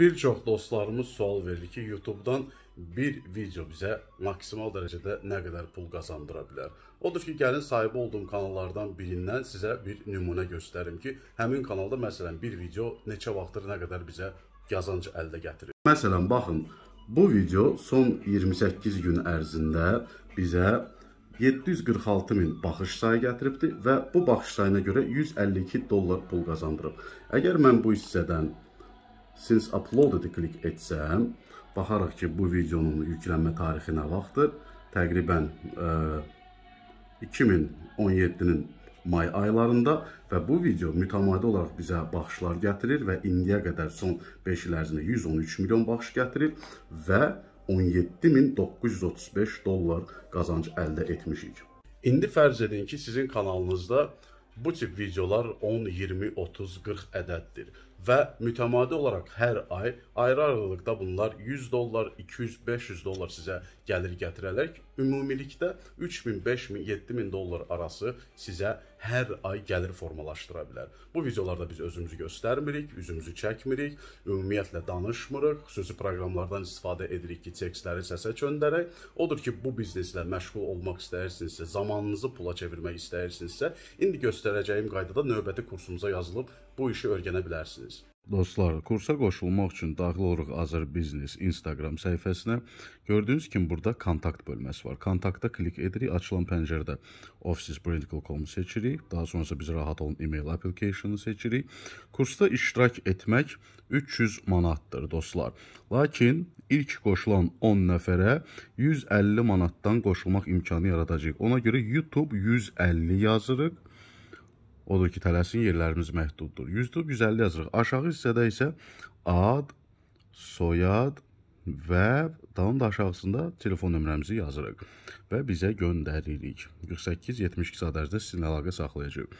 Bir çox dostlarımız sual verir ki, YouTube-dan bir video bizə maksimal dərəcədə nə qədər pul qazandıra bilər? Odur ki, gəlin sahib olduğum kanallardan birindən sizə bir nümunə göstərim ki, həmin kanalda məsələn bir video neçə vaxtdır nə qədər bizə qazanc əldə gətirir. Məsələn, baxın, bu video son 28 gün ərzində bizə 746 min baxış sayı gətiribdir və bu baxış sayına görə 152 dollar pul qazandırıb. Əgər mən bu hissədən since uploaded-i klik etsəm, baxarıq ki, bu videonun yüklənmə tarixi nə vaxtdır? Təqribən ə, e, 2017-nin may aylarında və bu video mütəmadi olaraq bizə baxışlar gətirir və indiyə qədər son 5 il ərzində 113 milyon baxış gətirir və 17935 dollar qazanc əldə etmişik. İndi fərz edin ki, sizin kanalınızda bu tip videolar 10, 20, 30, 40 ədəddir və mütəmadi olaraq hər ay ayrı aralıqda bunlar 100 dollar, 200-500 dollar sizə gəlir gətirərək ümumilikdə 3000, 5000, 7000 dollar arası sizə hər ay gəlir formalaşdıra bilər. Bu videolarda biz özümüzü göstərmirik, üzümüzü çəkmirik, ümumiyyətlə danışmırıq, xüsusi proqramlardan istifadə edirik ki, tekstləri səsə göndərək. Odur ki, bu bizneslə məşğul olmaq istəyirsinizsə, zamanınızı pula çevirmək istəyirsinizsə, indi göstərəcəyim qaydada növbəti kursumuza yazılıb bu işi öyrənə bilərsiniz bilərsiniz. Dostlar, kursa qoşulmaq üçün daxil oluruq Azər Biznes Instagram səhifəsinə. Gördüyünüz kimi burada kontakt bölməsi var. Kontakta klik edirik, açılan pəncərədə Office Brand.com seçirik. Daha sonrası biz rahat olun email application-ı seçirik. Kursda iştirak etmək 300 manatdır dostlar. Lakin ilk qoşulan 10 nəfərə 150 manatdan qoşulmaq imkanı yaradacağıq. Ona görə YouTube 150 yazırıq Odur ki, tələsin yerlərimiz məhduddur. 100-dur, 150 yazırıq. Aşağı hissədə isə ad, soyad və dalın da aşağısında telefon nömrəmizi yazırıq və bizə göndəririk. 48-72 saat ərzində sizinlə əlaqə saxlayacaq.